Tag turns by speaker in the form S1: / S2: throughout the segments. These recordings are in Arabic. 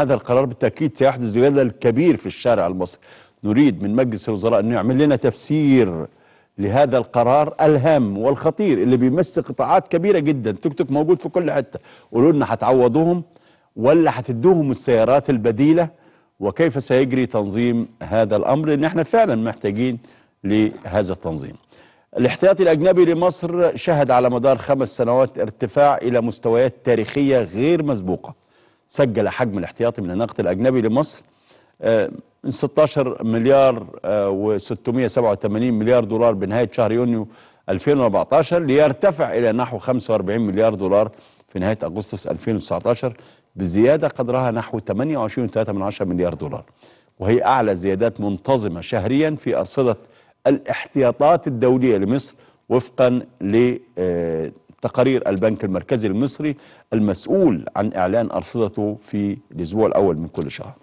S1: هذا القرار بالتأكيد سيحدث جدل كبير في الشارع المصري نريد من مجلس الوزراء أن يعمل لنا تفسير لهذا القرار الهام والخطير اللي بيمس قطاعات كبيرة جدا توك توك موجود في كل حتة قولوا لنا هتعوضوهم ولا هتدوهم السيارات البديلة وكيف سيجري تنظيم هذا الأمر لأن احنا فعلا محتاجين لهذا التنظيم الاحتياطي الأجنبي لمصر شهد على مدار خمس سنوات ارتفاع إلى مستويات تاريخية غير مسبوقة سجل حجم الاحتياطي من النقد الأجنبي لمصر آه، من 16 مليار آه، و687 مليار دولار بنهاية شهر يونيو 2014 ليرتفع إلى نحو 45 مليار دولار في نهاية أغسطس 2019 بزيادة قدرها نحو 28.3 مليار دولار وهي أعلى زيادات منتظمة شهريا في أرصدة الاحتياطات الدولية لمصر وفقا ل آه، تقارير البنك المركزي المصري المسؤول عن إعلان أرصدته في الأسبوع الأول من كل شهر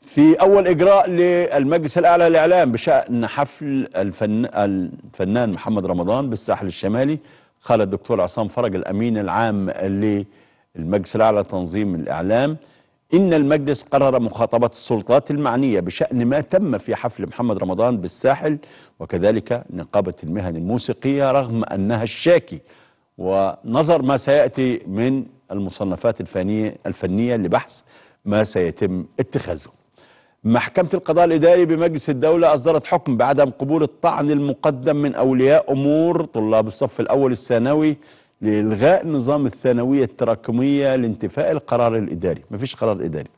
S1: في أول إجراء للمجلس الأعلى للإعلام بشأن حفل الفن... الفنان محمد رمضان بالساحل الشمالي قال الدكتور عصام فرج الأمين العام للمجلس الأعلى لتنظيم الإعلام إن المجلس قرر مخاطبة السلطات المعنية بشأن ما تم في حفل محمد رمضان بالساحل وكذلك نقابة المهن الموسيقية رغم أنها الشاكي ونظر ما سيأتي من المصنفات الفنية, الفنية لبحث ما سيتم اتخاذه محكمة القضاء الإداري بمجلس الدولة أصدرت حكم بعدم قبول الطعن المقدم من أولياء أمور طلاب الصف الأول الثانوي لإلغاء نظام الثانوية التراكمية لانتفاء القرار الإداري مفيش قرار إداري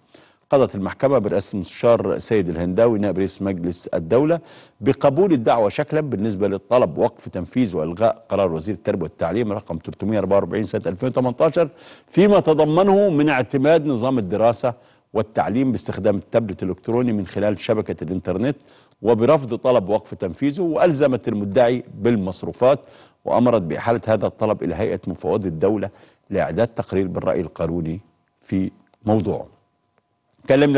S1: قضت المحكمة برئاسة مستشار سيد الهنداوي نائب رئيس مجلس الدولة بقبول الدعوة شكلا بالنسبة للطلب وقف تنفيذ وإلغاء قرار وزير التربية والتعليم رقم 344 سنة 2018 فيما تضمنه من اعتماد نظام الدراسة والتعليم باستخدام التابلت الإلكتروني من خلال شبكة الإنترنت وبرفض طلب وقف تنفيذه وألزمت المدعي بالمصروفات وأمرت بإحالة هذا الطلب إلى هيئة مفوض الدولة لإعداد تقرير بالرأي القانوني في موضوعه